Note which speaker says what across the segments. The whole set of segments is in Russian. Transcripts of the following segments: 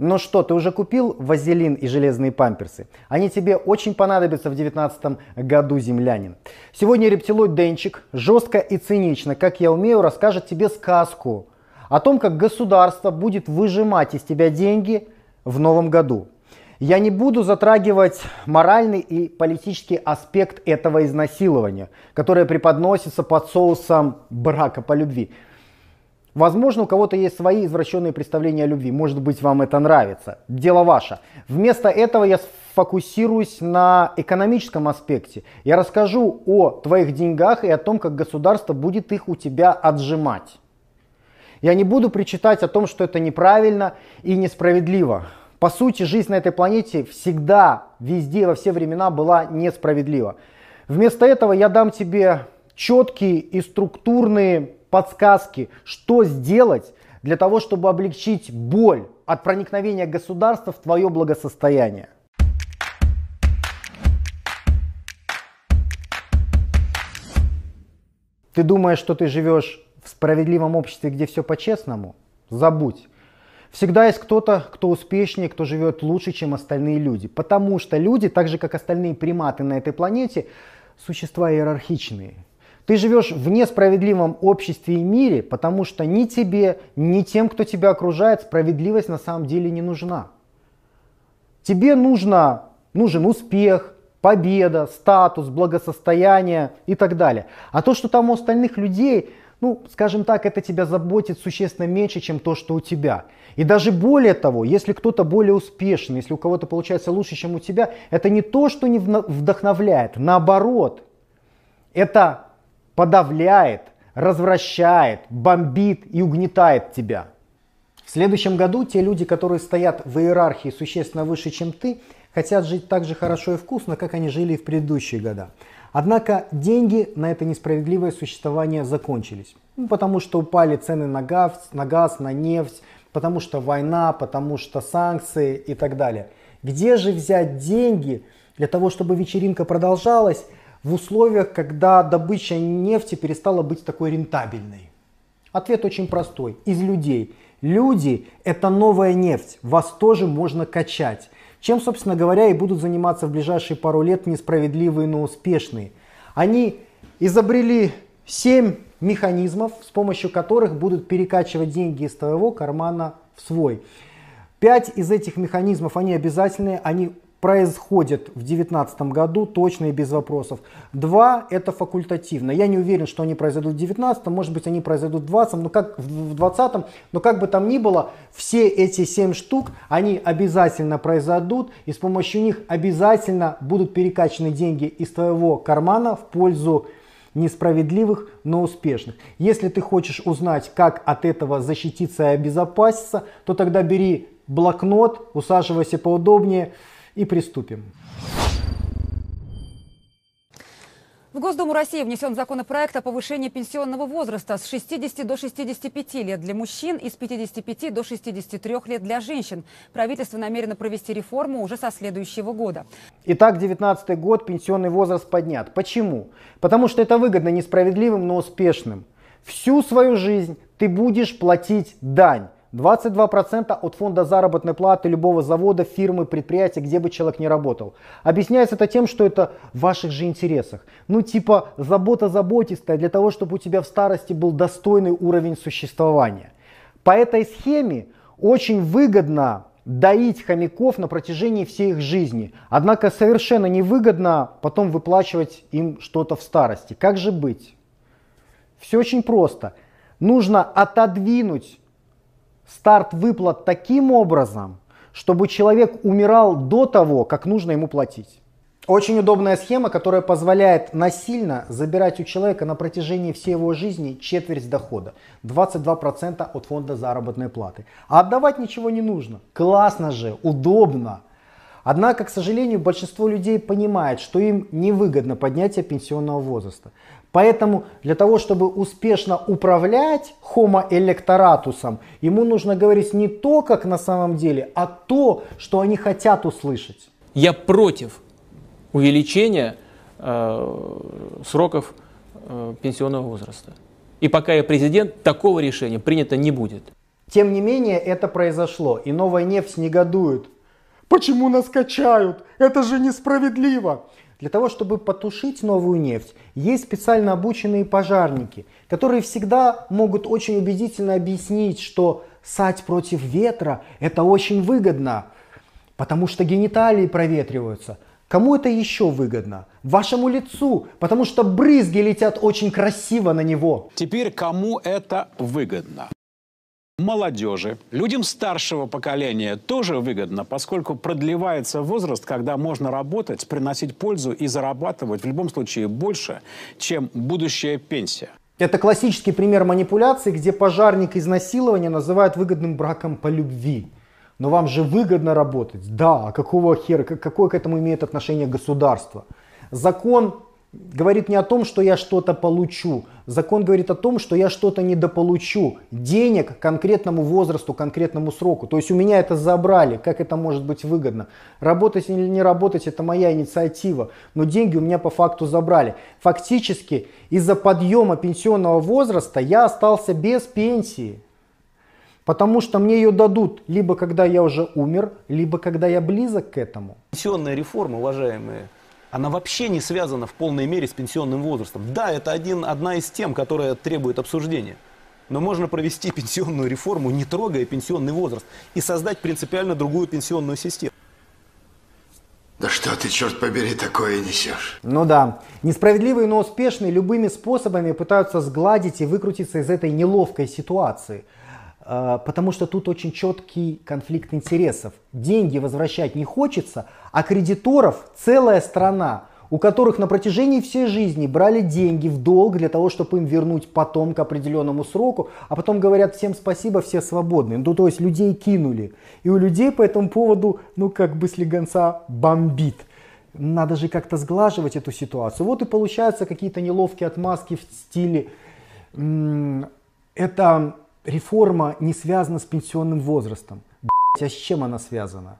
Speaker 1: Ну что, ты уже купил вазелин и железные памперсы? Они тебе очень понадобятся в 2019 году, землянин. Сегодня рептилоид Денчик жестко и цинично, как я умею, расскажет тебе сказку о том, как государство будет выжимать из тебя деньги в новом году. Я не буду затрагивать моральный и политический аспект этого изнасилования, которое преподносится под соусом брака по любви. Возможно, у кого-то есть свои извращенные представления о любви. Может быть, вам это нравится. Дело ваше. Вместо этого я сфокусируюсь на экономическом аспекте. Я расскажу о твоих деньгах и о том, как государство будет их у тебя отжимать. Я не буду причитать о том, что это неправильно и несправедливо. По сути, жизнь на этой планете всегда, везде, во все времена была несправедлива. Вместо этого я дам тебе четкие и структурные подсказки, что сделать для того, чтобы облегчить боль от проникновения государства в твое благосостояние. Ты думаешь, что ты живешь в справедливом обществе, где все по-честному? Забудь. Всегда есть кто-то, кто успешнее, кто живет лучше, чем остальные люди. Потому что люди, так же как остальные приматы на этой планете, существа иерархичные. Ты живешь в несправедливом обществе и мире, потому что ни тебе, ни тем, кто тебя окружает, справедливость на самом деле не нужна. Тебе нужно, нужен успех, победа, статус, благосостояние и так далее. А то, что там у остальных людей, ну, скажем так, это тебя заботит существенно меньше, чем то, что у тебя. И даже более того, если кто-то более успешен, если у кого-то получается лучше, чем у тебя, это не то, что не вдохновляет, наоборот, это подавляет, развращает, бомбит и угнетает тебя. В следующем году те люди, которые стоят в иерархии существенно выше, чем ты, хотят жить так же хорошо и вкусно, как они жили в предыдущие года. Однако деньги на это несправедливое существование закончились. Ну, потому что упали цены на газ, на газ, на нефть, потому что война, потому что санкции и так далее. Где же взять деньги для того, чтобы вечеринка продолжалась, в условиях, когда добыча нефти перестала быть такой рентабельной? Ответ очень простой. Из людей. Люди – это новая нефть. Вас тоже можно качать. Чем, собственно говоря, и будут заниматься в ближайшие пару лет несправедливые, но успешные. Они изобрели семь механизмов, с помощью которых будут перекачивать деньги из твоего кармана в свой. Пять из этих механизмов, они обязательные, они происходит в 2019 году точно и без вопросов. Два – это факультативно. Я не уверен, что они произойдут в 2019, может быть, они произойдут в 2020, но как в 2020, но как бы там ни было, все эти семь штук, они обязательно произойдут, и с помощью них обязательно будут перекачаны деньги из твоего кармана в пользу несправедливых, но успешных. Если ты хочешь узнать, как от этого защититься и обезопаситься, то тогда бери блокнот, усаживайся поудобнее, и приступим.
Speaker 2: В Госдуму России внесен законопроект о повышении пенсионного возраста с 60 до 65 лет для мужчин и с 55 до 63 лет для женщин. Правительство намерено провести реформу уже со следующего года.
Speaker 1: Итак, 2019 год пенсионный возраст поднят. Почему? Потому что это выгодно несправедливым, но успешным. Всю свою жизнь ты будешь платить дань. 22% от фонда заработной платы любого завода, фирмы, предприятия, где бы человек не работал. Объясняется это тем, что это в ваших же интересах. Ну типа забота заботистая для того, чтобы у тебя в старости был достойный уровень существования. По этой схеме очень выгодно доить хомяков на протяжении всей их жизни. Однако совершенно невыгодно потом выплачивать им что-то в старости. Как же быть? Все очень просто. Нужно отодвинуть старт выплат таким образом, чтобы человек умирал до того, как нужно ему платить. Очень удобная схема, которая позволяет насильно забирать у человека на протяжении всей его жизни четверть дохода. 22% от фонда заработной платы. А отдавать ничего не нужно. Классно же, удобно. Однако, к сожалению, большинство людей понимает, что им невыгодно поднятие пенсионного возраста. Поэтому для того, чтобы успешно управлять homo electoratusом, ему нужно говорить не то, как на самом деле, а то, что они хотят услышать.
Speaker 2: Я против увеличения э, сроков э, пенсионного возраста. И пока я президент, такого решения принято не будет.
Speaker 1: Тем не менее, это произошло, и новая нефть негодует Почему нас качают? Это же несправедливо! Для того, чтобы потушить новую нефть, есть специально обученные пожарники, которые всегда могут очень убедительно объяснить, что сать против ветра – это очень выгодно, потому что гениталии проветриваются. Кому это еще выгодно? Вашему лицу, потому что брызги летят очень красиво на него. Теперь кому
Speaker 2: это выгодно? молодежи, людям старшего поколения тоже выгодно, поскольку продлевается возраст, когда можно работать, приносить пользу и зарабатывать в любом случае больше, чем будущая пенсия.
Speaker 1: Это классический пример манипуляции, где пожарник изнасилования называют выгодным браком по любви. Но вам же выгодно работать. Да, а какого хера, какое к этому имеет отношение государство? Закон говорит не о том, что я что-то получу. Закон говорит о том, что я что-то недополучу. Денег конкретному возрасту, конкретному сроку. То есть у меня это забрали. Как это может быть выгодно? Работать или не работать, это моя инициатива. Но деньги у меня по факту забрали. Фактически из-за подъема пенсионного возраста я остался без пенсии. Потому что мне ее дадут либо когда я уже умер, либо когда я близок к этому.
Speaker 2: Пенсионная реформа, уважаемые она вообще не связана в полной мере с пенсионным возрастом. Да, это один, одна из тем, которая требует обсуждения. Но можно провести пенсионную реформу, не трогая пенсионный возраст, и создать принципиально
Speaker 1: другую пенсионную систему.
Speaker 3: Да что ты, черт побери, такое несешь?
Speaker 1: Ну да. Несправедливые, но успешные любыми способами пытаются сгладить и выкрутиться из этой неловкой ситуации – а, потому что тут очень четкий конфликт интересов. Деньги возвращать не хочется, а кредиторов целая страна, у которых на протяжении всей жизни брали деньги в долг для того, чтобы им вернуть потом к определенному сроку, а потом говорят всем спасибо, все свободны. Ну, то есть людей кинули. И у людей по этому поводу, ну, как бы слегонца бомбит надо же как-то сглаживать эту ситуацию. Вот и получаются какие-то неловкие отмазки в стиле это реформа не связана с пенсионным возрастом. Блять, а с чем она связана?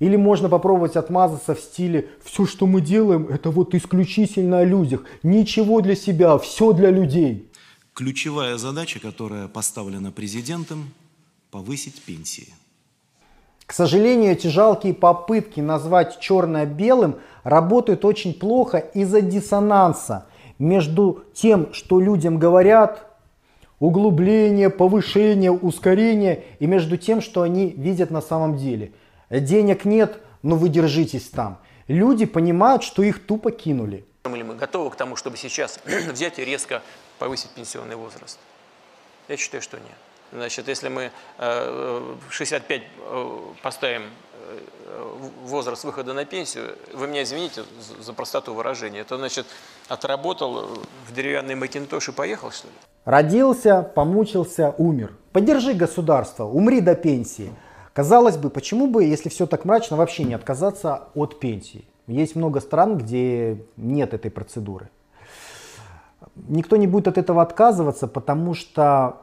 Speaker 1: Или можно попробовать отмазаться в стиле «все, что мы делаем, это вот исключительно о людях, ничего для себя, все для людей».
Speaker 2: Ключевая задача, которая поставлена президентом – повысить пенсии.
Speaker 1: К сожалению, эти жалкие попытки назвать черное белым работают очень плохо из-за диссонанса между тем, что людям говорят, углубление, повышение, ускорение, и между тем, что они видят на самом деле. Денег нет, но вы держитесь там. Люди понимают, что их тупо кинули.
Speaker 2: Или мы готовы к тому, чтобы сейчас взять и резко повысить пенсионный возраст? Я считаю, что нет. Значит, если мы 65 э, э, э, поставим возраст выхода на пенсию, вы меня извините за простоту выражения, это значит отработал в деревянный макинтош и поехал, что ли?
Speaker 1: Родился, помучился, умер. Поддержи государство, умри до пенсии. Казалось бы, почему бы, если все так мрачно, вообще не отказаться от пенсии? Есть много стран, где нет этой процедуры. Никто не будет от этого отказываться, потому что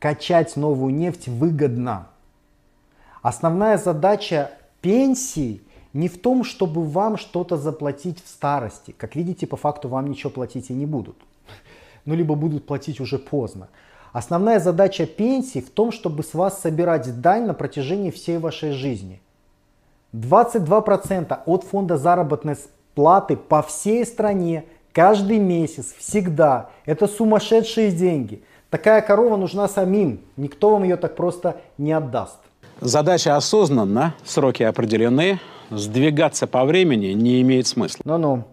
Speaker 1: качать новую нефть выгодно. Основная задача пенсии не в том, чтобы вам что-то заплатить в старости. Как видите, по факту вам ничего платить и не будут. Ну, либо будут платить уже поздно. Основная задача пенсии в том, чтобы с вас собирать дань на протяжении всей вашей жизни. 22% от фонда заработной платы по всей стране каждый месяц, всегда. Это сумасшедшие деньги. Такая корова нужна самим. Никто вам ее так просто не отдаст.
Speaker 2: Задача осознанна, сроки определены, сдвигаться по времени не имеет смысла.
Speaker 1: Ну-ну.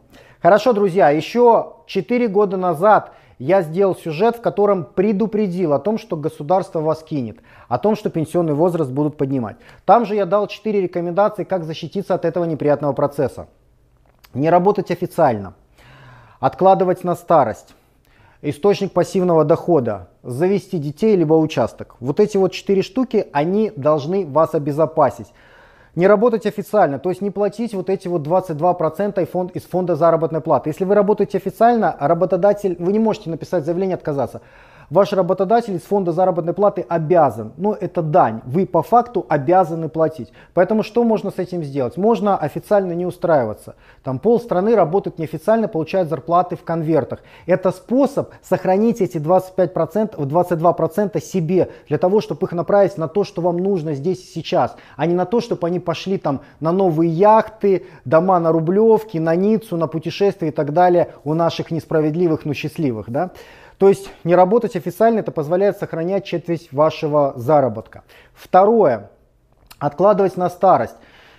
Speaker 1: Хорошо, друзья, еще 4 года назад я сделал сюжет, в котором предупредил о том, что государство вас кинет, о том, что пенсионный возраст будут поднимать. Там же я дал 4 рекомендации, как защититься от этого неприятного процесса. Не работать официально, откладывать на старость, источник пассивного дохода, завести детей либо участок. Вот эти вот четыре штуки, они должны вас обезопасить. Не работать официально, то есть не платить вот эти вот 22% фонд, из фонда заработной платы. Если вы работаете официально, а работодатель, вы не можете написать заявление отказаться. Ваш работодатель из фонда заработной платы обязан, но ну, это дань, вы по факту обязаны платить. Поэтому что можно с этим сделать? Можно официально не устраиваться. Там пол страны работают неофициально, получают зарплаты в конвертах. Это способ сохранить эти 25%, 22% себе, для того, чтобы их направить на то, что вам нужно здесь и сейчас, а не на то, чтобы они пошли там на новые яхты, дома на Рублевке, на Ниццу, на путешествия и так далее у наших несправедливых, но счастливых. Да? То есть не работать официально, это позволяет сохранять четверть вашего заработка. Второе. Откладывать на старость.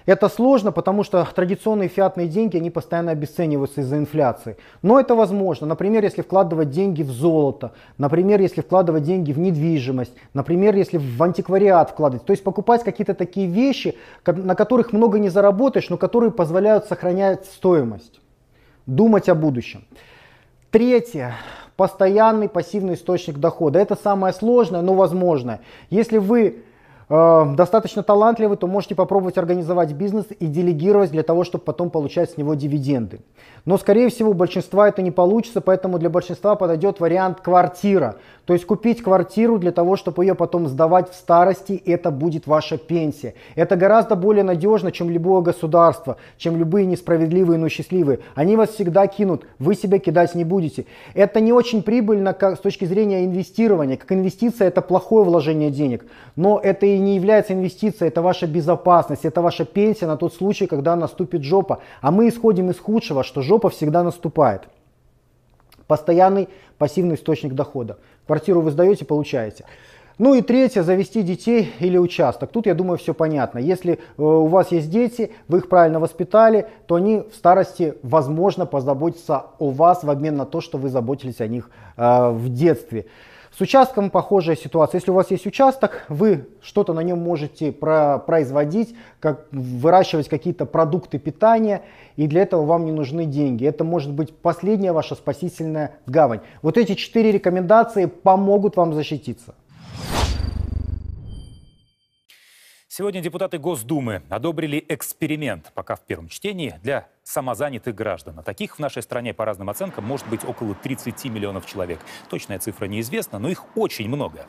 Speaker 1: Это сложно, потому что традиционные фиатные деньги, они постоянно обесцениваются из-за инфляции. Но это возможно. Например, если вкладывать деньги в золото, например, если вкладывать деньги в недвижимость, например, если в антиквариат вкладывать. То есть покупать какие-то такие вещи, на которых много не заработаешь, но которые позволяют сохранять стоимость. Думать о будущем. Третье постоянный пассивный источник дохода. Это самое сложное, но возможное. Если вы Э, достаточно талантливы, то можете попробовать организовать бизнес и делегировать для того, чтобы потом получать с него дивиденды. Но, скорее всего, у большинства это не получится, поэтому для большинства подойдет вариант квартира. То есть купить квартиру для того, чтобы ее потом сдавать в старости, это будет ваша пенсия. Это гораздо более надежно, чем любое государство, чем любые несправедливые, но счастливые. Они вас всегда кинут, вы себя кидать не будете. Это не очень прибыльно как, с точки зрения инвестирования. Как инвестиция это плохое вложение денег, но это и и не является инвестицией, это ваша безопасность, это ваша пенсия на тот случай, когда наступит жопа. А мы исходим из худшего, что жопа всегда наступает. Постоянный пассивный источник дохода. Квартиру вы сдаете, получаете. Ну и третье, завести детей или участок. Тут, я думаю, все понятно. Если э, у вас есть дети, вы их правильно воспитали, то они в старости, возможно, позаботятся о вас в обмен на то, что вы заботились о них э, в детстве. С участком похожая ситуация. Если у вас есть участок, вы что-то на нем можете про производить, как выращивать какие-то продукты питания, и для этого вам не нужны деньги. Это может быть последняя ваша спасительная гавань. Вот эти четыре рекомендации помогут вам защититься.
Speaker 2: Сегодня депутаты Госдумы одобрили эксперимент, пока в первом чтении, для самозанятых граждан. А таких в нашей стране, по разным оценкам, может быть около 30 миллионов человек. Точная цифра неизвестна, но их очень много.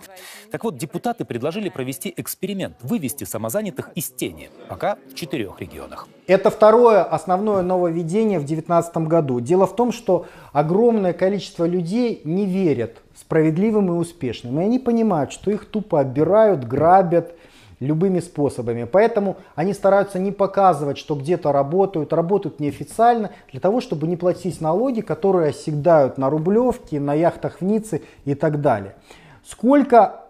Speaker 2: Так вот, депутаты предложили провести эксперимент, вывести самозанятых из тени, пока в четырех регионах.
Speaker 1: Это второе основное нововведение в 2019 году. Дело в том, что огромное количество людей не верят справедливым и успешным. И они понимают, что их тупо обирают, грабят, любыми способами. Поэтому они стараются не показывать, что где-то работают, работают неофициально, для того, чтобы не платить налоги, которые оседают на Рублевке, на яхтах в Ницце и так далее. Сколько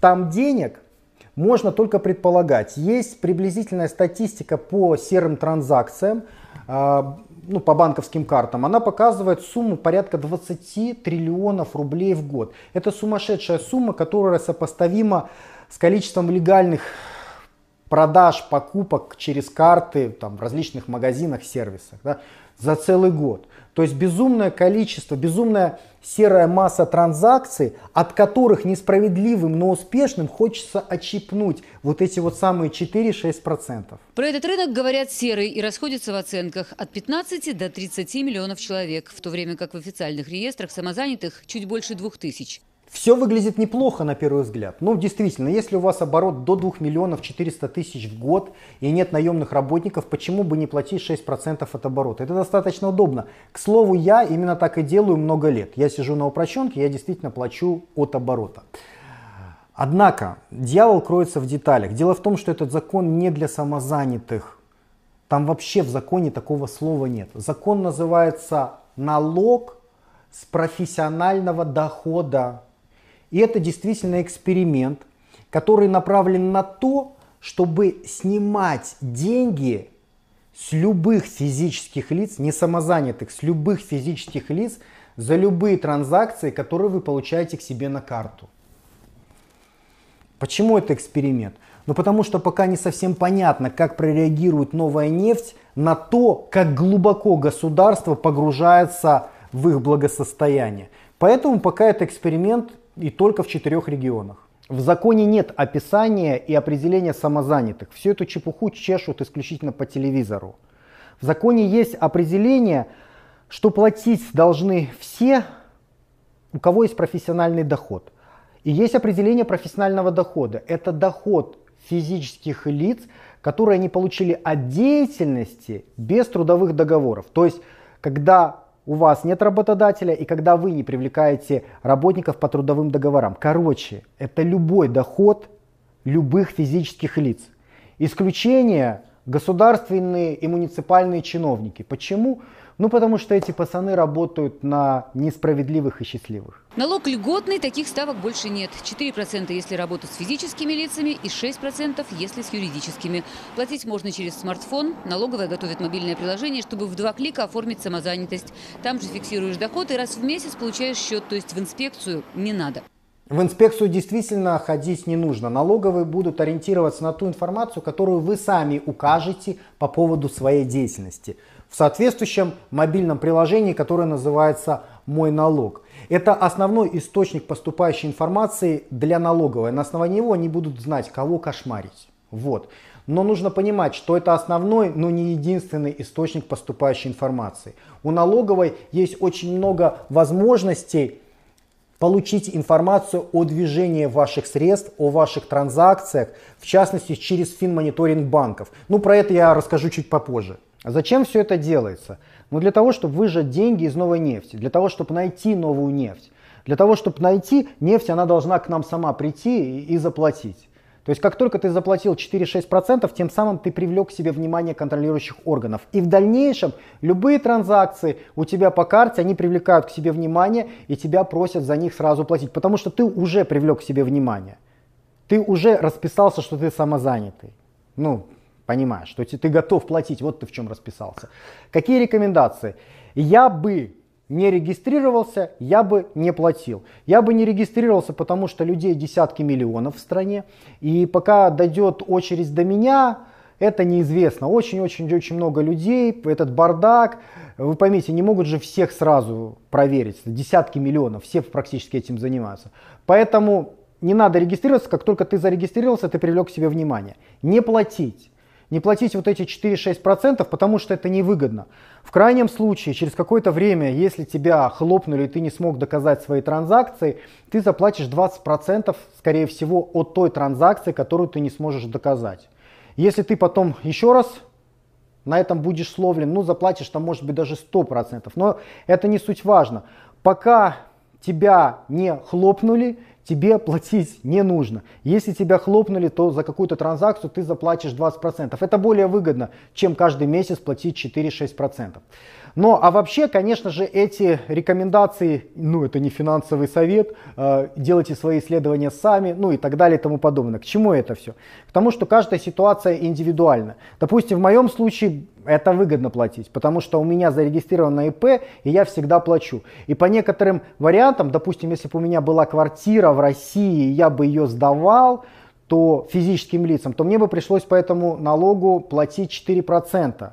Speaker 1: там денег, можно только предполагать. Есть приблизительная статистика по серым транзакциям, а, ну, по банковским картам, она показывает сумму порядка 20 триллионов рублей в год. Это сумасшедшая сумма, которая сопоставима с количеством легальных продаж, покупок через карты там, в различных магазинах, сервисах да, за целый год. То есть безумное количество, безумная серая масса транзакций, от которых несправедливым, но успешным хочется отщипнуть вот эти вот самые 4-6%.
Speaker 2: Про этот рынок говорят серые и расходятся в оценках от 15 до 30 миллионов человек, в то время как в официальных реестрах самозанятых чуть больше двух тысяч.
Speaker 1: Все выглядит неплохо на первый взгляд. Ну, действительно, если у вас оборот до 2 миллионов 400 тысяч в год и нет наемных работников, почему бы не платить 6% от оборота? Это достаточно удобно. К слову, я именно так и делаю много лет. Я сижу на упрощенке, я действительно плачу от оборота. Однако, дьявол кроется в деталях. Дело в том, что этот закон не для самозанятых. Там вообще в законе такого слова нет. Закон называется «налог с профессионального дохода». И это действительно эксперимент, который направлен на то, чтобы снимать деньги с любых физических лиц, не самозанятых, с любых физических лиц за любые транзакции, которые вы получаете к себе на карту. Почему это эксперимент? Ну потому что пока не совсем понятно, как прореагирует новая нефть на то, как глубоко государство погружается в их благосостояние. Поэтому пока это эксперимент, и только в четырех регионах. В законе нет описания и определения самозанятых. Всю эту чепуху чешут исключительно по телевизору. В законе есть определение, что платить должны все, у кого есть профессиональный доход. И есть определение профессионального дохода. Это доход физических лиц, которые они получили от деятельности без трудовых договоров. То есть, когда у вас нет работодателя, и когда вы не привлекаете работников по трудовым договорам. Короче, это любой доход любых физических лиц. Исключение государственные и муниципальные чиновники. Почему? Ну, потому что эти пацаны работают на несправедливых и счастливых.
Speaker 2: Налог льготный, таких ставок больше нет. 4% если работать с физическими лицами и 6% если с юридическими. Платить можно через смартфон. Налоговая готовит мобильное приложение, чтобы в два клика оформить самозанятость. Там же фиксируешь доход и раз в месяц получаешь счет, то есть в инспекцию не надо.
Speaker 1: В инспекцию действительно ходить не нужно. Налоговые будут ориентироваться на ту информацию, которую вы сами укажете по поводу своей деятельности в соответствующем мобильном приложении, которое называется «Мой налог». Это основной источник поступающей информации для налоговой. На основании его они будут знать, кого кошмарить. Вот. Но нужно понимать, что это основной, но не единственный источник поступающей информации. У налоговой есть очень много возможностей получить информацию о движении ваших средств, о ваших транзакциях, в частности через финмониторинг банков. Ну, про это я расскажу чуть попозже. А зачем все это делается? Ну, для того, чтобы выжать деньги из новой нефти, для того, чтобы найти новую нефть. Для того, чтобы найти нефть, она должна к нам сама прийти и, и заплатить. То есть как только ты заплатил 4-6%, тем самым ты привлек к себе внимание контролирующих органов. И в дальнейшем любые транзакции у тебя по карте, они привлекают к себе внимание и тебя просят за них сразу платить, потому что ты уже привлек к себе внимание. Ты уже расписался, что ты самозанятый. Ну, понимаешь, что ты готов платить, вот ты в чем расписался. Какие рекомендации? Я бы не регистрировался, я бы не платил. Я бы не регистрировался, потому что людей десятки миллионов в стране. И пока дойдет очередь до меня, это неизвестно. Очень-очень-очень много людей, этот бардак. Вы поймите, не могут же всех сразу проверить. Десятки миллионов, все практически этим занимаются. Поэтому не надо регистрироваться, как только ты зарегистрировался, ты привлек к себе внимание. Не платить не платить вот эти 4-6%, потому что это невыгодно. В крайнем случае, через какое-то время, если тебя хлопнули и ты не смог доказать свои транзакции, ты заплатишь 20%, скорее всего, от той транзакции, которую ты не сможешь доказать. Если ты потом еще раз на этом будешь словлен, ну, заплатишь там, может быть, даже 100%. Но это не суть важно. Пока тебя не хлопнули, тебе платить не нужно. Если тебя хлопнули, то за какую-то транзакцию ты заплатишь 20%. Это более выгодно, чем каждый месяц платить 4-6%. Но, ну, а вообще, конечно же, эти рекомендации, ну, это не финансовый совет, э, делайте свои исследования сами, ну и так далее и тому подобное. К чему это все? К тому, что каждая ситуация индивидуальна. Допустим, в моем случае это выгодно платить, потому что у меня зарегистрировано ИП, и я всегда плачу. И по некоторым вариантам, допустим, если бы у меня была квартира в России, и я бы ее сдавал, то физическим лицам, то мне бы пришлось по этому налогу платить 4%.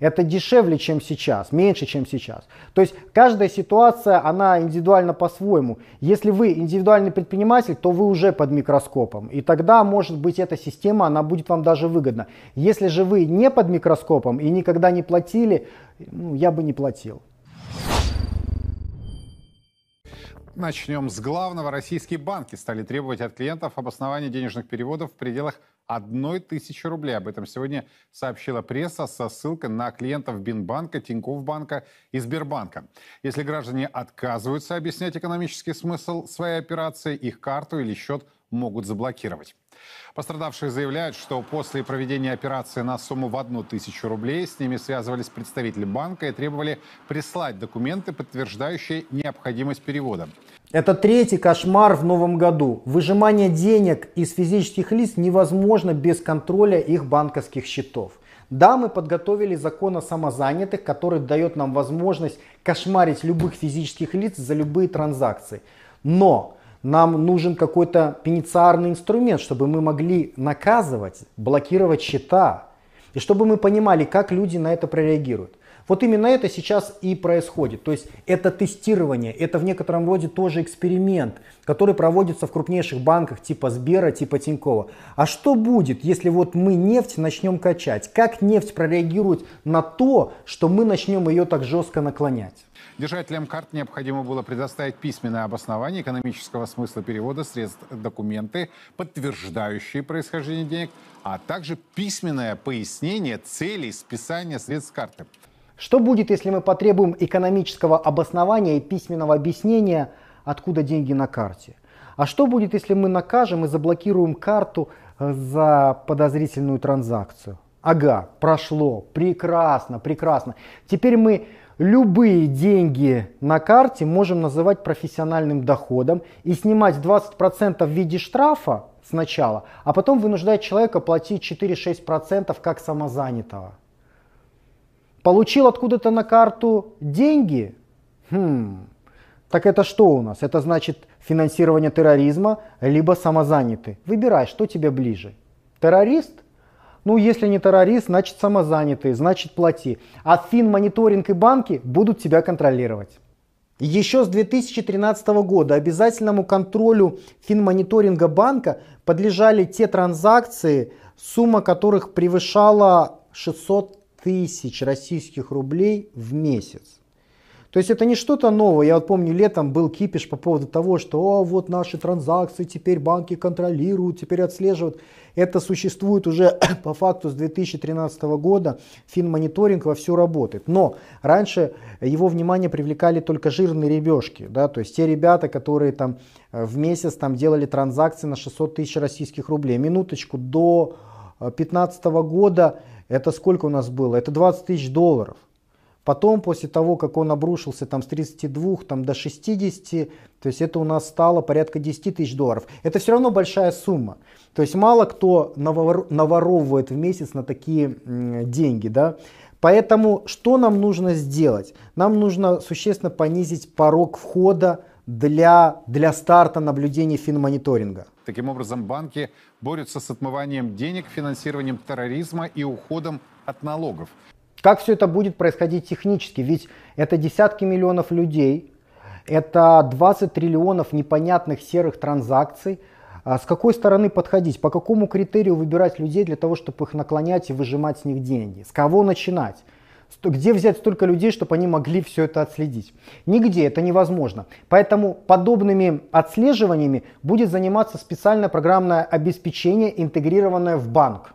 Speaker 1: Это дешевле, чем сейчас, меньше, чем сейчас. То есть каждая ситуация, она индивидуально по-своему. Если вы индивидуальный предприниматель, то вы уже под микроскопом. И тогда, может быть, эта система, она будет вам даже выгодна. Если же вы не под микроскопом и никогда не платили, ну, я бы не платил.
Speaker 3: Начнем с главного. Российские банки стали требовать от клиентов обоснования денежных переводов в пределах одной тысячи рублей. Об этом сегодня сообщила пресса со ссылкой на клиентов Бинбанка, Тинькофф-банка и Сбербанка. Если граждане отказываются объяснять экономический смысл своей операции, их карту или счет могут заблокировать. Пострадавшие заявляют, что после проведения операции на сумму в одну тысячу рублей с ними связывались представители банка и требовали прислать документы, подтверждающие необходимость перевода.
Speaker 1: Это третий кошмар в новом году. Выжимание денег из физических лиц невозможно без контроля их банковских счетов. Да, мы подготовили закон о самозанятых, который дает нам возможность кошмарить любых физических лиц за любые транзакции. Но нам нужен какой-то пенициарный инструмент, чтобы мы могли наказывать, блокировать счета, и чтобы мы понимали, как люди на это прореагируют. Вот именно это сейчас и происходит. То есть это тестирование, это в некотором роде тоже эксперимент, который проводится в крупнейших банках типа Сбера, типа Тинькова. А что будет, если вот мы нефть начнем качать? Как нефть прореагирует на то, что мы начнем ее так жестко наклонять?
Speaker 3: Держателям карт необходимо было предоставить письменное обоснование экономического смысла перевода средств, документы, подтверждающие происхождение денег, а также письменное пояснение целей списания средств карты.
Speaker 1: Что будет, если мы потребуем экономического обоснования и письменного объяснения, откуда деньги на карте? А что будет, если мы накажем и заблокируем карту э, за подозрительную транзакцию? Ага, прошло, прекрасно, прекрасно. Теперь мы любые деньги на карте можем называть профессиональным доходом и снимать 20% в виде штрафа сначала, а потом вынуждать человека платить 4-6% как самозанятого. Получил откуда-то на карту деньги? Хм, так это что у нас? Это значит финансирование терроризма, либо самозанятый. Выбирай, что тебе ближе. Террорист – ну, если не террорист, значит самозанятый, значит плати. А финмониторинг и банки будут тебя контролировать. Еще с 2013 года обязательному контролю финмониторинга банка подлежали те транзакции, сумма которых превышала 600 тысяч российских рублей в месяц. То есть это не что-то новое. Я вот помню, летом был кипиш по поводу того, что О, «А, вот наши транзакции теперь банки контролируют, теперь отслеживают. Это существует уже по факту с 2013 года. Финмониторинг во все работает. Но раньше его внимание привлекали только жирные ребешки. Да? То есть те ребята, которые там э, в месяц там, делали транзакции на 600 тысяч российских рублей. Минуточку, до 2015 э, года это сколько у нас было? Это 20 тысяч долларов. Потом, после того, как он обрушился там, с 32 там, до 60, то есть это у нас стало порядка 10 тысяч долларов. Это все равно большая сумма. То есть мало кто навор- наворовывает в месяц на такие м, деньги. Да? Поэтому что нам нужно сделать? Нам нужно существенно понизить порог входа для, для старта наблюдения финмониторинга.
Speaker 3: Таким образом, банки борются с отмыванием денег, финансированием терроризма и уходом от налогов.
Speaker 1: Как все это будет происходить технически? Ведь это десятки миллионов людей, это 20 триллионов непонятных серых транзакций. А с какой стороны подходить? По какому критерию выбирать людей для того, чтобы их наклонять и выжимать с них деньги? С кого начинать? Где взять столько людей, чтобы они могли все это отследить? Нигде это невозможно. Поэтому подобными отслеживаниями будет заниматься специальное программное обеспечение, интегрированное в банк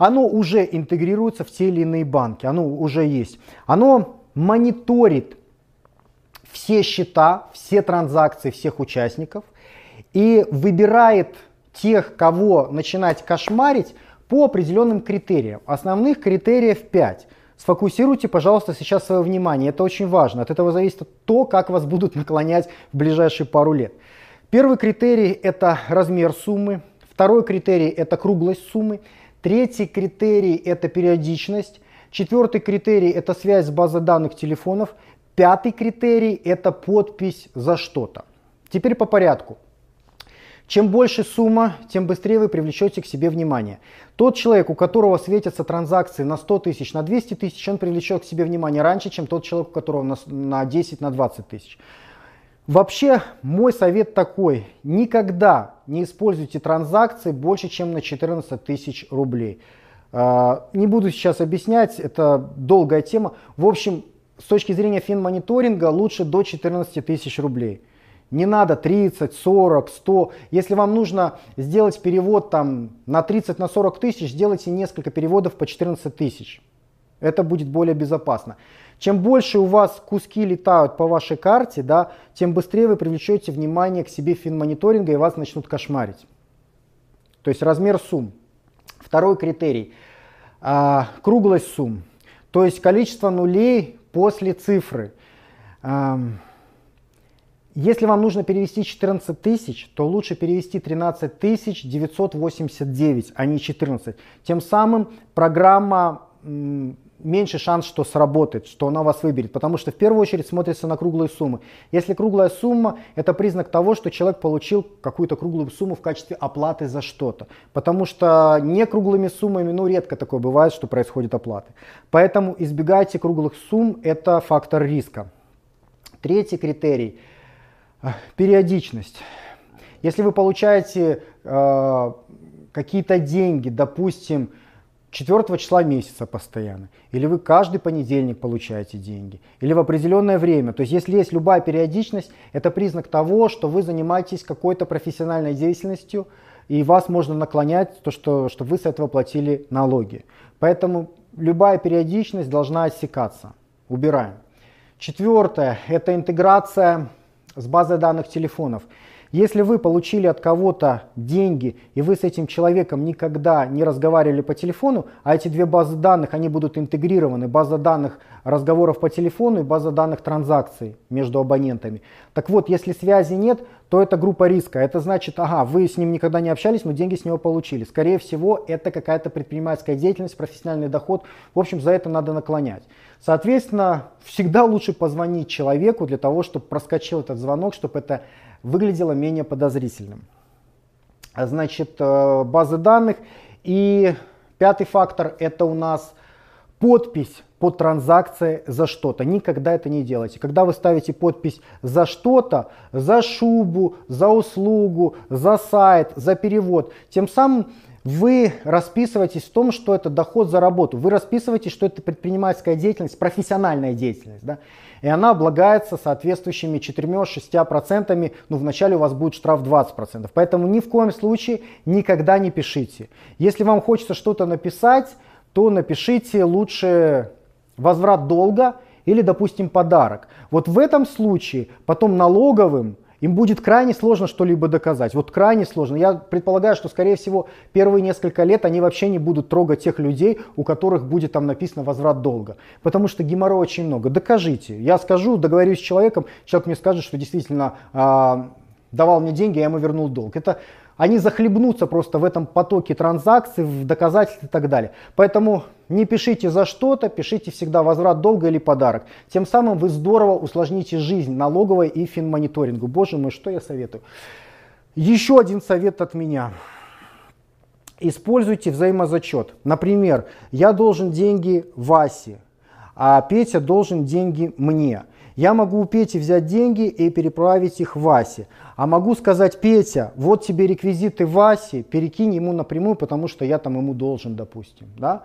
Speaker 1: оно уже интегрируется в те или иные банки, оно уже есть. Оно мониторит все счета, все транзакции всех участников и выбирает тех, кого начинать кошмарить по определенным критериям. Основных критериев 5. Сфокусируйте, пожалуйста, сейчас свое внимание. Это очень важно. От этого зависит то, как вас будут наклонять в ближайшие пару лет. Первый критерий – это размер суммы. Второй критерий – это круглость суммы. Третий критерий – это периодичность. Четвертый критерий – это связь с базой данных телефонов. Пятый критерий – это подпись за что-то. Теперь по порядку. Чем больше сумма, тем быстрее вы привлечете к себе внимание. Тот человек, у которого светятся транзакции на 100 тысяч, на 200 тысяч, он привлечет к себе внимание раньше, чем тот человек, у которого на 10, на 20 тысяч. Вообще, мой совет такой. Никогда не используйте транзакции больше, чем на 14 тысяч рублей. А, не буду сейчас объяснять, это долгая тема. В общем, с точки зрения финмониторинга лучше до 14 тысяч рублей. Не надо 30, 40, 100. Если вам нужно сделать перевод там, на 30, на 40 тысяч, сделайте несколько переводов по 14 тысяч. Это будет более безопасно. Чем больше у вас куски летают по вашей карте, да, тем быстрее вы привлечете внимание к себе финмониторинга и вас начнут кошмарить. То есть размер сумм. Второй критерий. А, круглость сумм. То есть количество нулей после цифры. А, если вам нужно перевести 14 тысяч, то лучше перевести 13 тысяч 989, а не 14. Тем самым программа меньше шанс, что сработает, что она вас выберет, потому что в первую очередь смотрится на круглые суммы. Если круглая сумма, это признак того, что человек получил какую-то круглую сумму в качестве оплаты за что-то, потому что не круглыми суммами, ну редко такое бывает, что происходит оплаты. Поэтому избегайте круглых сумм, это фактор риска. Третий критерий – периодичность. Если вы получаете э, какие-то деньги, допустим, 4 числа месяца постоянно, или вы каждый понедельник получаете деньги, или в определенное время. То есть если есть любая периодичность, это признак того, что вы занимаетесь какой-то профессиональной деятельностью, и вас можно наклонять, то, что, чтобы вы с этого платили налоги. Поэтому любая периодичность должна отсекаться. Убираем. Четвертое – это интеграция с базой данных телефонов. Если вы получили от кого-то деньги, и вы с этим человеком никогда не разговаривали по телефону, а эти две базы данных, они будут интегрированы, база данных разговоров по телефону и база данных транзакций между абонентами. Так вот, если связи нет, то это группа риска. Это значит, ага, вы с ним никогда не общались, но деньги с него получили. Скорее всего, это какая-то предпринимательская деятельность, профессиональный доход. В общем, за это надо наклонять. Соответственно, всегда лучше позвонить человеку для того, чтобы проскочил этот звонок, чтобы это выглядело менее подозрительным. Значит, э, базы данных. И пятый фактор – это у нас подпись по транзакции за что-то. Никогда это не делайте. Когда вы ставите подпись за что-то, за шубу, за услугу, за сайт, за перевод, тем самым вы расписываетесь в том, что это доход за работу. Вы расписываетесь, что это предпринимательская деятельность, профессиональная деятельность. Да? И она облагается соответствующими 4-6%, ну вначале у вас будет штраф 20%. Поэтому ни в коем случае никогда не пишите. Если вам хочется что-то написать, то напишите лучше возврат долга или, допустим, подарок. Вот в этом случае потом налоговым – им будет крайне сложно что-либо доказать. Вот крайне сложно. Я предполагаю, что, скорее всего, первые несколько лет они вообще не будут трогать тех людей, у которых будет там написано возврат долга. Потому что геморроя очень много. Докажите. Я скажу, договорюсь с человеком, человек мне скажет, что действительно э, давал мне деньги, а я ему вернул долг. Это они захлебнутся просто в этом потоке транзакций, в доказательств и так далее. Поэтому не пишите за что-то, пишите всегда возврат долга или подарок. Тем самым вы здорово усложните жизнь налоговой и финмониторингу. Боже мой, что я советую. Еще один совет от меня. Используйте взаимозачет. Например, я должен деньги Васе, а Петя должен деньги мне. Я могу у Пети взять деньги и переправить их Васе. А могу сказать, Петя, вот тебе реквизиты Васи, перекинь ему напрямую, потому что я там ему должен, допустим. Да?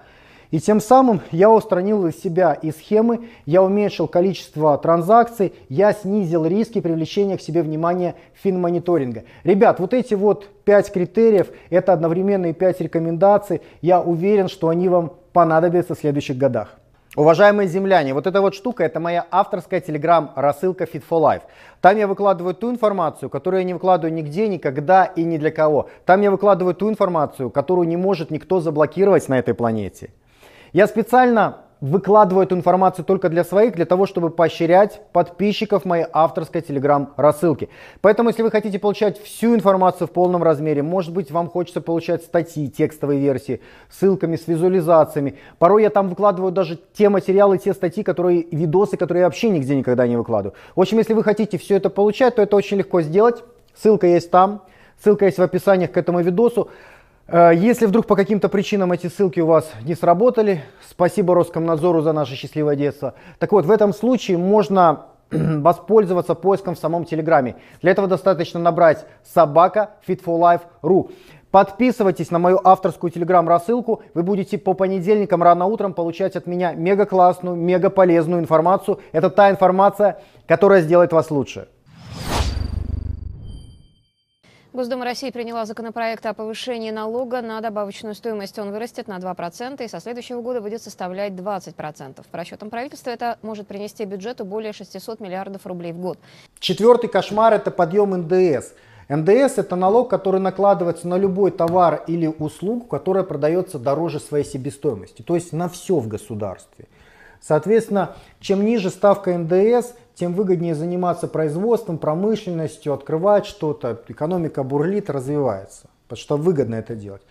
Speaker 1: И тем самым я устранил из себя и схемы, я уменьшил количество транзакций, я снизил риски привлечения к себе внимания финмониторинга. Ребят, вот эти вот пять критериев, это одновременно и 5 рекомендаций. Я уверен, что они вам понадобятся в следующих годах. Уважаемые земляне, вот эта вот штука, это моя авторская телеграм-рассылка Fit for Life. Там я выкладываю ту информацию, которую я не выкладываю нигде, никогда и ни для кого. Там я выкладываю ту информацию, которую не может никто заблокировать на этой планете. Я специально выкладываю эту информацию только для своих, для того, чтобы поощрять подписчиков моей авторской телеграм-рассылки. Поэтому, если вы хотите получать всю информацию в полном размере, может быть, вам хочется получать статьи, текстовые версии, ссылками, с визуализациями. Порой я там выкладываю даже те материалы, те статьи, которые, видосы, которые я вообще нигде никогда не выкладываю. В общем, если вы хотите все это получать, то это очень легко сделать. Ссылка есть там, ссылка есть в описании к этому видосу. Э, если вдруг по каким-то причинам эти ссылки у вас не сработали, спасибо Роскомнадзору за наше счастливое детство. Так вот, в этом случае можно воспользоваться поиском в самом Телеграме. Для этого достаточно набрать собака fitforlife.ru. Подписывайтесь на мою авторскую телеграм-рассылку. Вы будете по понедельникам рано утром получать от меня мега классную, мега полезную информацию. Это та информация, которая сделает вас лучше.
Speaker 2: Госдума России приняла законопроект о повышении налога на добавочную стоимость. Он вырастет на 2% и со следующего года будет составлять 20%. По расчетам правительства это может принести бюджету более 600 миллиардов рублей в год.
Speaker 1: Четвертый кошмар – это подъем НДС. НДС – это налог, который накладывается на любой товар или услугу, которая продается дороже своей себестоимости, то есть на все в государстве. Соответственно, чем ниже ставка НДС – тем выгоднее заниматься производством, промышленностью, открывать что-то. Экономика бурлит, развивается, потому что выгодно это делать.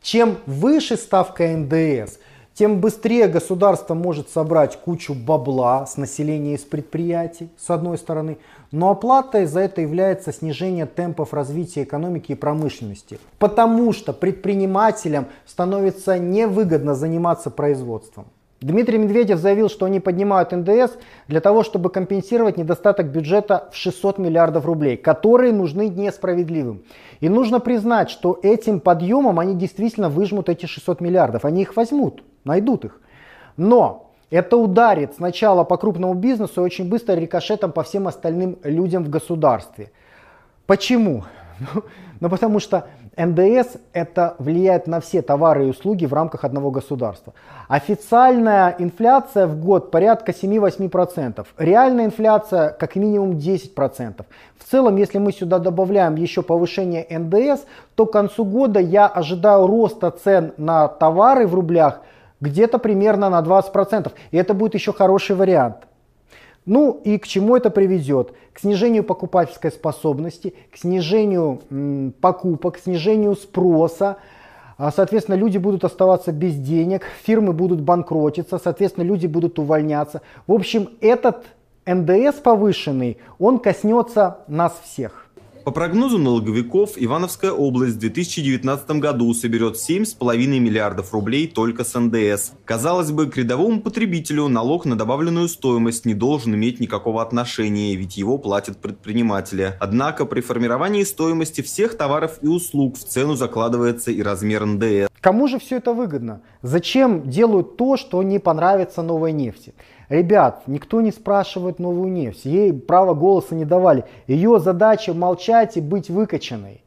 Speaker 1: Чем выше ставка НДС, тем быстрее государство может собрать кучу бабла с населения из предприятий, с одной стороны, но оплатой за это является снижение темпов развития экономики и промышленности, потому что предпринимателям становится невыгодно заниматься производством. Дмитрий Медведев заявил, что они поднимают НДС для того, чтобы компенсировать недостаток бюджета в 600 миллиардов рублей, которые нужны несправедливым. И нужно признать, что этим подъемом они действительно выжмут эти 600 миллиардов. Они их возьмут, найдут их. Но это ударит сначала по крупному бизнесу и очень быстро рикошетом по всем остальным людям в государстве. Почему? Ну, ну, потому что НДС это влияет на все товары и услуги в рамках одного государства. Официальная инфляция в год порядка 7-8%. Реальная инфляция как минимум 10%. В целом, если мы сюда добавляем еще повышение НДС, то к концу года я ожидаю роста цен на товары в рублях где-то примерно на 20%. И это будет еще хороший вариант. Ну и к чему это приведет? К снижению покупательской способности, к снижению покупок, к снижению спроса. А, соответственно, люди будут оставаться без денег, фирмы будут банкротиться, соответственно, люди будут увольняться. В общем, этот НДС повышенный, он коснется нас всех.
Speaker 2: По прогнозу налоговиков, Ивановская
Speaker 1: область в 2019 году соберет 7,5 миллиардов рублей только с НДС. Казалось бы, к рядовому потребителю налог на добавленную стоимость не должен иметь никакого отношения, ведь его платят предприниматели. Однако при формировании стоимости всех товаров и услуг в цену закладывается и размер НДС. Кому же все это выгодно? Зачем делают то, что не понравится новой нефти? Ребят, никто не спрашивает новую нефть, ей права голоса не давали. Ее задача молчать и быть выкачанной.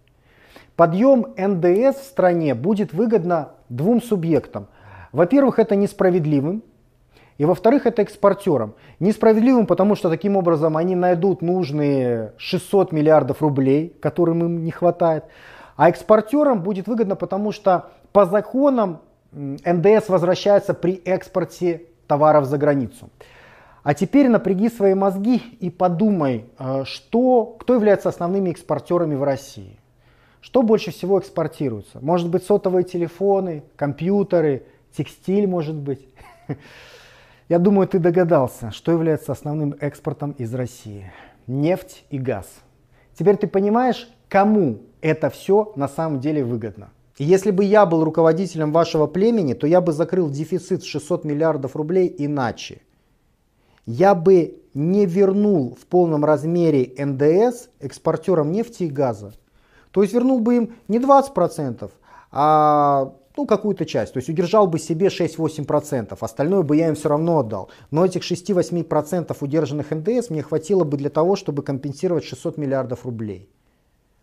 Speaker 1: Подъем НДС в стране будет выгодно двум субъектам. Во-первых, это несправедливым, и во-вторых, это экспортерам. Несправедливым, потому что таким образом они найдут нужные 600 миллиардов рублей, которым им не хватает. А экспортерам будет выгодно, потому что по законам НДС возвращается при экспорте товаров за границу. А теперь напряги свои мозги и подумай, э, что, кто является основными экспортерами в России. Что больше всего экспортируется? Может быть, сотовые телефоны, компьютеры, текстиль, может быть. Я думаю, ты догадался, что является основным экспортом из России. Нефть и газ. Теперь ты понимаешь, кому это все на самом деле выгодно. Если бы я был руководителем вашего племени, то я бы закрыл дефицит в 600 миллиардов рублей иначе. Я бы не вернул в полном размере НДС экспортерам нефти и газа. То есть вернул бы им не 20%, а ну, какую-то часть. То есть удержал бы себе 6-8%, остальное бы я им все равно отдал. Но этих 6-8% удержанных НДС мне хватило бы для того, чтобы компенсировать 600 миллиардов рублей.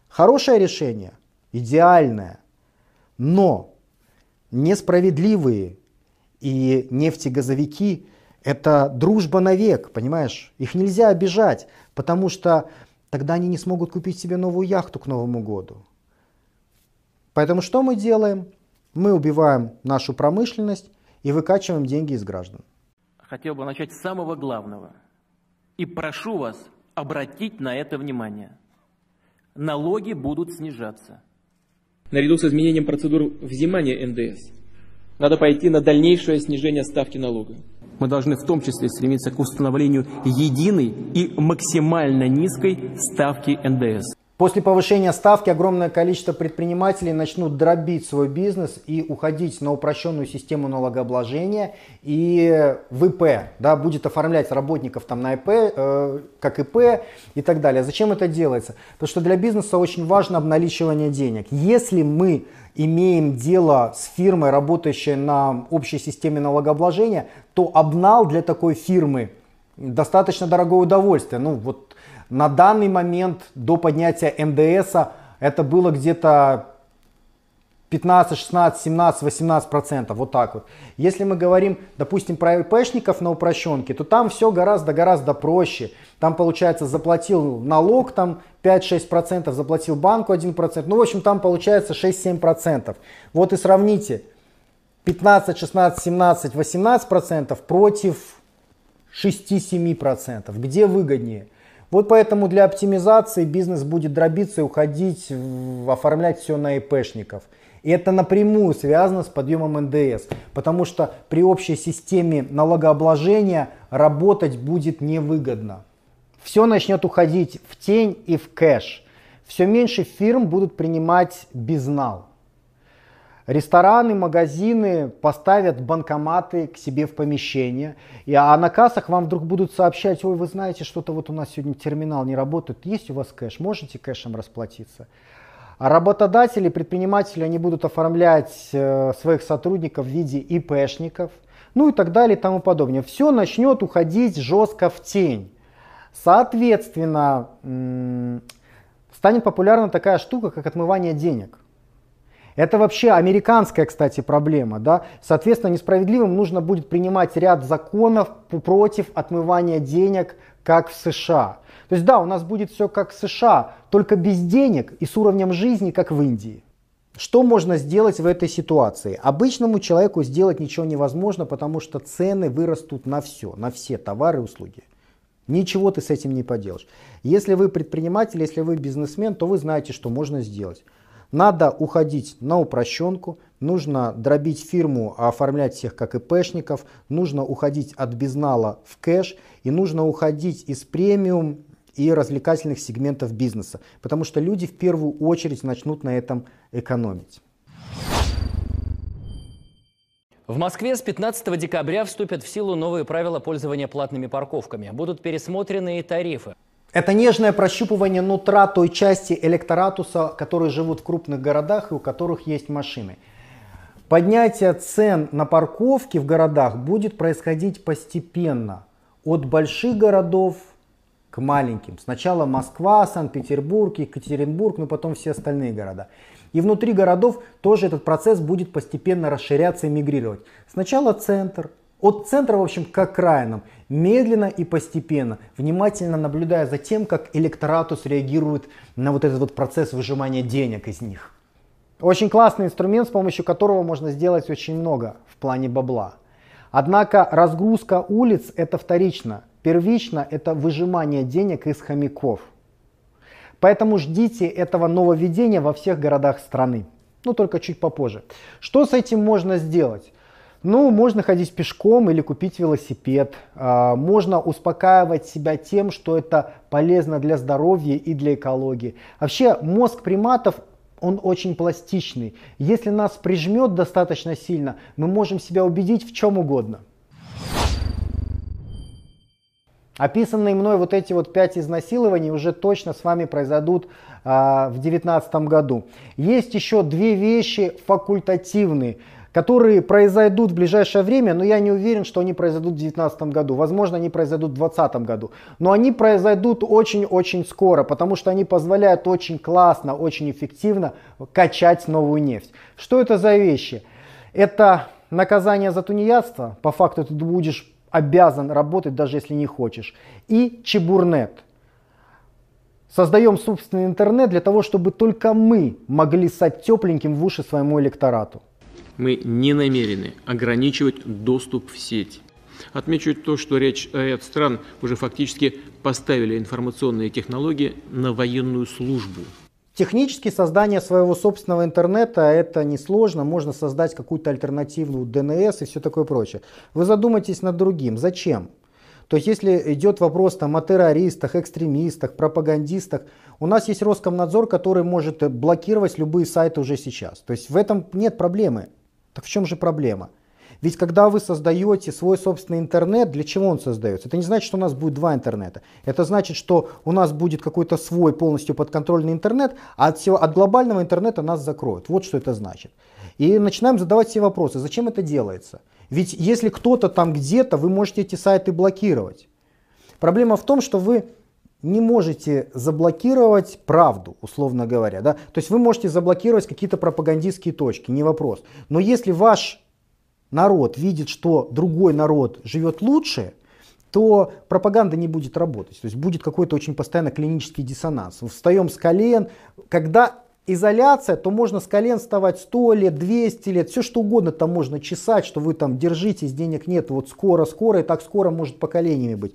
Speaker 1: Хорошее решение? Идеальное. Но несправедливые и нефтегазовики – это дружба навек, понимаешь? Их нельзя обижать, потому что тогда они не смогут купить себе новую яхту к Новому году. Поэтому что мы делаем? Мы убиваем нашу промышленность и выкачиваем деньги из граждан.
Speaker 2: Хотел бы начать с самого главного. И прошу вас обратить на это внимание. Налоги будут снижаться – наряду с изменением процедур взимания НДС, надо пойти на дальнейшее снижение ставки налога. Мы должны в том числе стремиться к установлению единой и максимально низкой ставки НДС.
Speaker 1: После повышения ставки огромное количество предпринимателей начнут дробить свой бизнес и уходить на упрощенную систему налогообложения и ВП, да, будет оформлять работников там на ИП, э, как ИП и так далее. Зачем это делается? Потому что для бизнеса очень важно обналичивание денег. Если мы имеем дело с фирмой, работающей на общей системе налогообложения, то обнал для такой фирмы достаточно дорогое удовольствие. Ну вот на данный момент до поднятия НДС а это было где-то 15, 16, 17, 18 процентов, вот так вот. Если мы говорим, допустим, про ИПшников на упрощенке, то там все гораздо-гораздо проще. Там, получается, заплатил налог, там 5-6 процентов, заплатил банку 1 процент. Ну, в общем, там получается 6-7 процентов. Вот и сравните 15, 16, 17, 18 процентов против 6-7 процентов. Где выгоднее? Вот поэтому для оптимизации бизнес будет дробиться и уходить, оформлять все на ИПшников. И это напрямую связано с подъемом НДС, потому что при общей системе налогообложения работать будет невыгодно. Все начнет уходить в тень и в кэш. Все меньше фирм будут принимать безнал. Рестораны, магазины поставят банкоматы к себе в помещение, и, а на кассах вам вдруг будут сообщать, ой, вы знаете, что-то вот у нас сегодня терминал не работает, есть у вас кэш, можете кэшем расплатиться. А работодатели, предприниматели, они будут оформлять э, своих сотрудников в виде ИПшников, ну и так далее и тому подобное. Все начнет уходить жестко в тень. Соответственно, станет популярна такая штука, как отмывание денег. Это вообще американская, кстати, проблема. Да? Соответственно, несправедливым нужно будет принимать ряд законов против отмывания денег, как в США. То есть да, у нас будет все как в США, только без денег и с уровнем жизни, как в Индии. Что можно сделать в этой ситуации? Обычному человеку сделать ничего невозможно, потому что цены вырастут на все, на все товары и услуги. Ничего ты с этим не поделаешь. Если вы предприниматель, если вы бизнесмен, то вы знаете, что можно сделать. Надо уходить на упрощенку, нужно дробить фирму, а оформлять всех как ИПшников, нужно уходить от безнала в кэш и нужно уходить из премиум и развлекательных сегментов бизнеса, потому что люди в первую очередь начнут на этом экономить.
Speaker 2: В Москве с 15 декабря вступят в силу новые правила пользования платными парковками. Будут пересмотрены и тарифы.
Speaker 1: Это нежное прощупывание нутра той части электоратуса, которые живут в крупных городах и у которых есть машины. Поднятие цен на парковки в городах будет происходить постепенно. От больших городов к маленьким. Сначала Москва, Санкт-Петербург, Екатеринбург, но потом все остальные города. И внутри городов тоже этот процесс будет постепенно расширяться и мигрировать. Сначала центр, от центра, в общем, к окраинам медленно и постепенно, внимательно наблюдая за тем, как электорату среагирует на вот этот вот процесс выжимания денег из них. Очень классный инструмент, с помощью которого можно сделать очень много в плане бабла. Однако разгрузка улиц это вторично. Первично это выжимание денег из хомяков. Поэтому ждите этого нововведения во всех городах страны. но ну, только чуть попозже. Что с этим можно сделать? Ну, можно ходить пешком или купить велосипед. А, можно успокаивать себя тем, что это полезно для здоровья и для экологии. Вообще, мозг приматов он очень пластичный. Если нас прижмет достаточно сильно, мы можем себя убедить в чем угодно. Описанные мной вот эти вот пять изнасилований уже точно с вами произойдут а, в 2019 году. Есть еще две вещи факультативные которые произойдут в ближайшее время, но я не уверен, что они произойдут в 2019 году. Возможно, они произойдут в 2020 году. Но они произойдут очень-очень скоро, потому что они позволяют очень классно, очень эффективно качать новую нефть. Что это за вещи? Это наказание за тунеядство. По факту ты будешь обязан работать, даже если не хочешь. И чебурнет – Создаем собственный интернет для того, чтобы только мы могли стать тепленьким в уши своему электорату.
Speaker 2: Мы не намерены ограничивать доступ в сеть. Отмечу то, что речь э, ряд стран уже фактически поставили информационные технологии на военную службу.
Speaker 1: Технически создание своего собственного интернета это несложно, можно создать какую-то альтернативную ДНС и все такое прочее. Вы задумайтесь над другим, зачем? То есть если идет вопрос там, о террористах, экстремистах, пропагандистах, у нас есть Роскомнадзор, который может э, блокировать любые сайты уже сейчас. То есть в этом нет проблемы. Так в чем же проблема? Ведь когда вы создаете свой собственный интернет, для чего он создается? Это не значит, что у нас будет два интернета. Это значит, что у нас будет какой-то свой полностью подконтрольный интернет, а от, всего, от глобального интернета нас закроют. Вот что это значит. И начинаем задавать все вопросы, зачем это делается? Ведь если кто-то там где-то, вы можете эти сайты блокировать. Проблема в том, что вы не можете заблокировать правду, условно говоря. Да? То есть вы можете заблокировать какие-то пропагандистские точки, не вопрос. Но если ваш народ видит, что другой народ живет лучше, то пропаганда не будет работать. То есть будет какой-то очень постоянно клинический диссонанс. Мы встаем с колен, когда изоляция, то можно с колен вставать 100 лет, 200 лет, все что угодно там можно чесать, что вы там держитесь, денег нет, вот скоро, скоро, и так скоро может поколениями быть.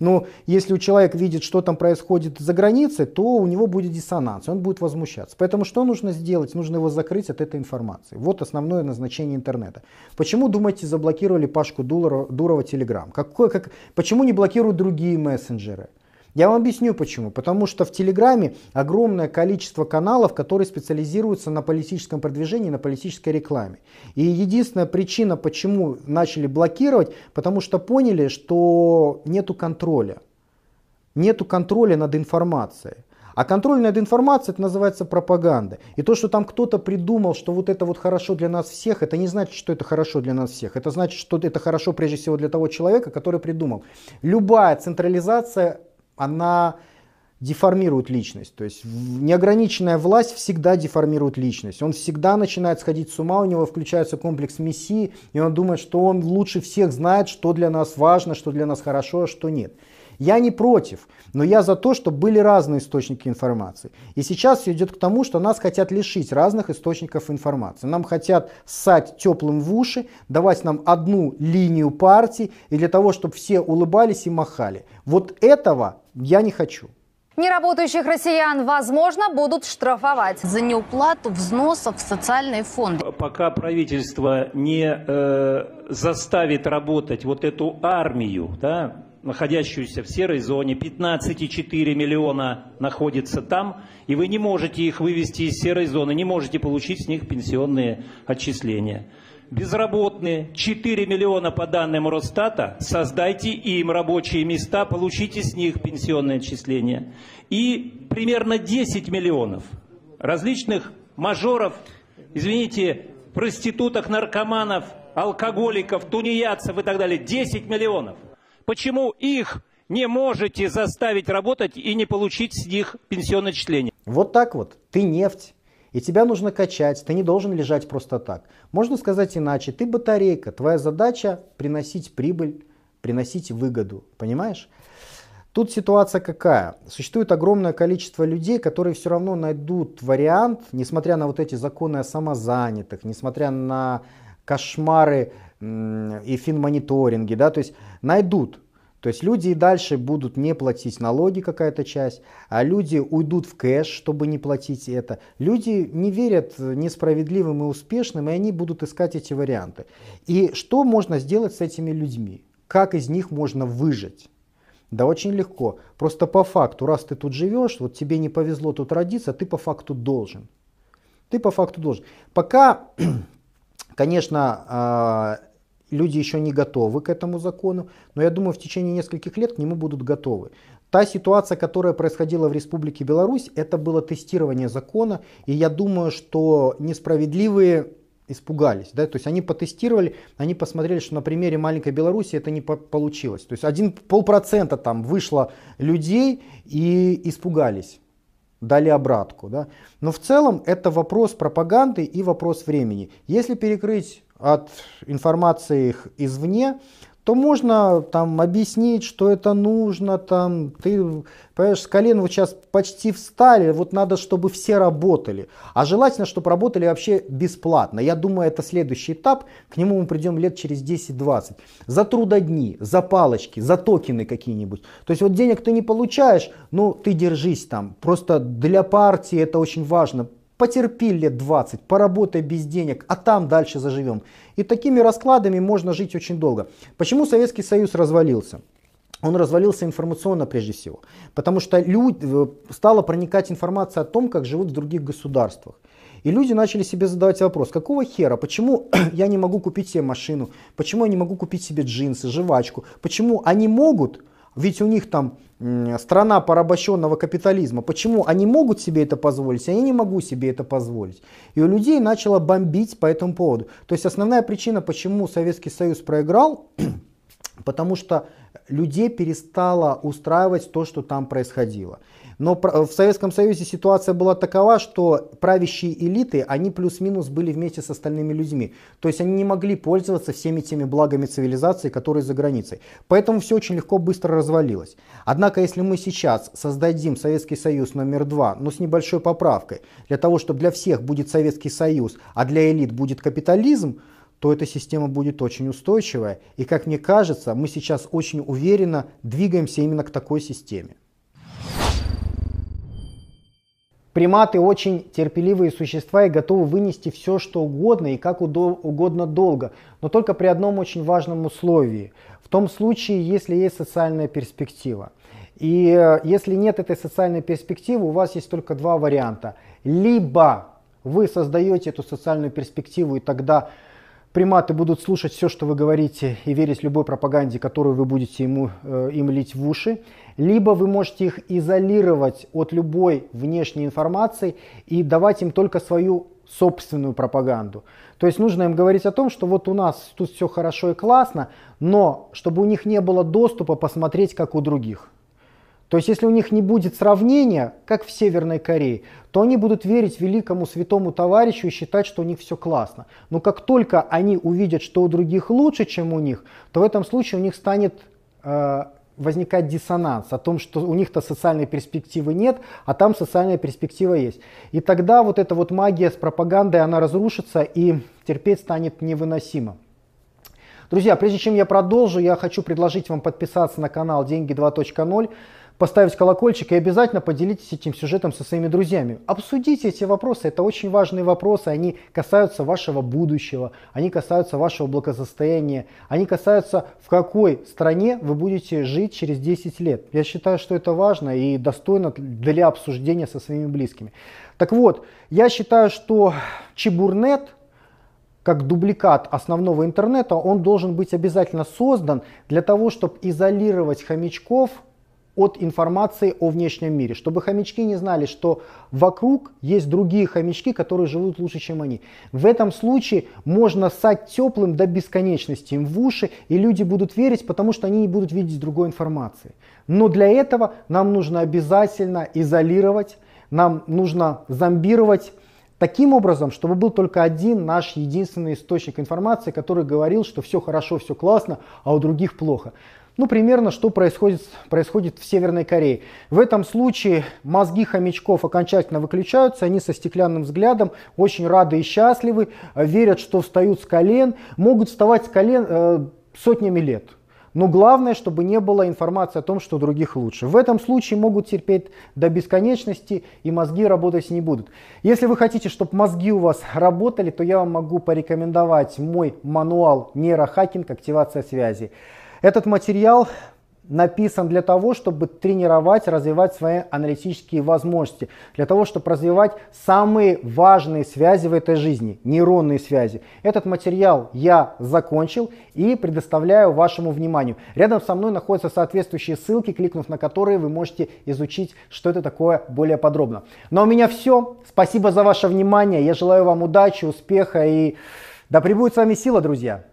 Speaker 1: Но если у человека видит, что там происходит за границей, то у него будет диссонанс, он будет возмущаться. Поэтому что нужно сделать? Нужно его закрыть от этой информации. Вот основное назначение интернета. Почему, думаете, заблокировали Пашку Дурова, Дурова Телеграм? Как как, почему не блокируют другие мессенджеры? Я вам объясню почему. Потому что в Телеграме огромное количество каналов, которые специализируются на политическом продвижении, на политической рекламе. И единственная причина, почему начали блокировать, потому что поняли, что нету контроля. Нету контроля над информацией. А контроль над информацией это называется пропаганда. И то, что там кто-то придумал, что вот это вот хорошо для нас всех, это не значит, что это хорошо для нас всех. Это значит, что это хорошо прежде всего для того человека, который придумал. Любая централизация она деформирует личность. То есть неограниченная власть всегда деформирует личность. Он всегда начинает сходить с ума, у него включается комплекс мессии, и он думает, что он лучше всех знает, что для нас важно, что для нас хорошо, а что нет. Я не против, но я за то, что были разные источники информации. И сейчас все идет к тому, что нас хотят лишить разных источников информации. Нам хотят ссать теплым в уши, давать нам одну линию партии, и для того, чтобы все улыбались и махали. Вот этого я не хочу.
Speaker 3: Неработающих россиян, возможно, будут штрафовать. За неуплату взносов в социальные фонды.
Speaker 2: Пока правительство не э, заставит работать вот эту армию, да, находящуюся в серой зоне, 15,4 миллиона находится там, и вы не можете их вывести из серой зоны, не можете получить с них пенсионные отчисления. Безработные 4 миллиона по данным Росстата, создайте им рабочие места, получите с них пенсионное отчисление. И примерно 10 миллионов различных мажоров, извините, проституток, наркоманов, алкоголиков, тунеядцев и так далее. 10 миллионов. Почему их не можете заставить работать и не получить с них пенсионное отчисление?
Speaker 1: Вот так вот. Ты нефть. И тебя нужно качать, ты не должен лежать просто так. Можно сказать иначе, ты батарейка, твоя задача приносить прибыль, приносить выгоду, понимаешь? Тут ситуация какая? Существует огромное количество людей, которые все равно найдут вариант, несмотря на вот эти законы о самозанятых, несмотря на кошмары и финмониторинги, да, то есть найдут то есть люди и дальше будут не платить налоги какая-то часть, а люди уйдут в кэш, чтобы не платить это. Люди не верят несправедливым и успешным, и они будут искать эти варианты. И что можно сделать с этими людьми? Как из них можно выжить? Да очень легко. Просто по факту, раз ты тут живешь, вот тебе не повезло тут родиться, ты по факту должен. Ты по факту должен. Пока, конечно, а, Люди еще не готовы к этому закону, но я думаю, в течение нескольких лет к нему будут готовы. Та ситуация, которая происходила в Республике Беларусь, это было тестирование закона, и я думаю, что несправедливые испугались, да, то есть они потестировали, они посмотрели, что на примере маленькой Беларуси это не по- получилось, то есть один полпроцента там вышло людей и испугались дали обратку. Да? Но в целом это вопрос пропаганды и вопрос времени. Если перекрыть от информации их извне, то можно там объяснить, что это нужно, там, ты, понимаешь, с колен вы сейчас почти встали, вот надо, чтобы все работали. А желательно, чтобы работали вообще бесплатно. Я думаю, это следующий этап, к нему мы придем лет через 10-20. За трудодни, за палочки, за токены какие-нибудь. То есть вот денег ты не получаешь, ну ты держись там. Просто для партии это очень важно Потерпи лет 20, поработай без денег, а там дальше заживем. И такими раскладами можно жить очень долго. Почему Советский Союз развалился? Он развалился информационно прежде всего, потому что люди, э, стала проникать информация о том, как живут в других государствах. И люди начали себе задавать вопрос, какого хера, почему я не могу купить себе машину, почему я не могу купить себе джинсы, жвачку, почему они могут, ведь у них там страна порабощенного капитализма. Почему? Они могут себе это позволить, а я не могу себе это позволить. И у людей начало бомбить по этому поводу. То есть основная причина, почему Советский Союз проиграл, потому что людей перестало устраивать то, что там происходило. Но э, в Советском Союзе ситуация была такова, что правящие элиты, они плюс-минус были вместе с остальными людьми. То есть они не могли пользоваться всеми теми благами цивилизации, которые за границей. Поэтому все очень легко, быстро развалилось. Однако, если мы сейчас создадим Советский Союз номер два, но ну, с небольшой поправкой, для того, чтобы для всех будет Советский Союз, а для элит будет капитализм, то эта система будет очень устойчивая. И, как мне кажется, мы сейчас очень уверенно двигаемся именно к такой системе. Приматы очень терпеливые существа и готовы вынести все, что угодно и как угодно долго, но только при одном очень важном условии. В том случае, если есть социальная перспектива. И э, если нет этой социальной перспективы, у вас есть только два варианта. Либо вы создаете эту социальную перспективу, и тогда приматы будут слушать все, что вы говорите, и верить любой пропаганде, которую вы будете ему, э, им лить в уши, либо вы можете их изолировать от любой внешней информации и давать им только свою собственную пропаганду. То есть нужно им говорить о том, что вот у нас тут все хорошо и классно, но чтобы у них не было доступа посмотреть, как у других. То есть, если у них не будет сравнения, как в Северной Корее, то они будут верить великому святому товарищу и считать, что у них все классно. Но как только они увидят, что у других лучше, чем у них, то в этом случае у них станет э, возникать диссонанс о том, что у них-то социальной перспективы нет, а там социальная перспектива есть. И тогда вот эта вот магия с пропагандой, она разрушится и терпеть станет невыносимо. Друзья, прежде чем я продолжу, я хочу предложить вам подписаться на канал «Деньги 2.0» поставить колокольчик и обязательно поделитесь этим сюжетом со своими друзьями. Обсудите эти вопросы, это очень важные вопросы, они касаются вашего будущего, они касаются вашего благосостояния, они касаются в какой стране вы будете жить через 10 лет. Я считаю, что это важно и достойно для обсуждения со своими близкими. Так вот, я считаю, что чебурнет как дубликат основного интернета, он должен быть обязательно создан для того, чтобы изолировать хомячков от информации о внешнем мире, чтобы хомячки не знали, что вокруг есть другие хомячки, которые живут лучше, чем они. В этом случае можно ссать теплым до бесконечности им в уши, и люди будут верить, потому что они не будут видеть другой информации. Но для этого нам нужно обязательно изолировать, нам нужно зомбировать таким образом, чтобы был только один наш единственный источник информации, который говорил, что все хорошо, все классно, а у других плохо. Ну, примерно, что происходит, происходит в Северной Корее. В этом случае мозги хомячков окончательно выключаются, они со стеклянным взглядом очень рады и счастливы, э, верят, что встают с колен, могут вставать с колен э, сотнями лет. Но главное, чтобы не было информации о том, что других лучше. В этом случае могут терпеть до бесконечности и мозги работать не будут. Если вы хотите, чтобы мозги у вас работали, то я вам могу порекомендовать мой мануал нейрохакинг «Активация связи». Этот материал написан для того, чтобы тренировать, развивать свои аналитические возможности, для того, чтобы развивать самые важные связи в этой жизни, нейронные связи. Этот материал я закончил и предоставляю вашему вниманию. Рядом со мной находятся соответствующие ссылки, кликнув на которые вы можете изучить, что это такое более подробно. Но ну, а у меня все. Спасибо за ваше внимание. Я желаю вам удачи, успеха и да пребудет с вами сила, друзья.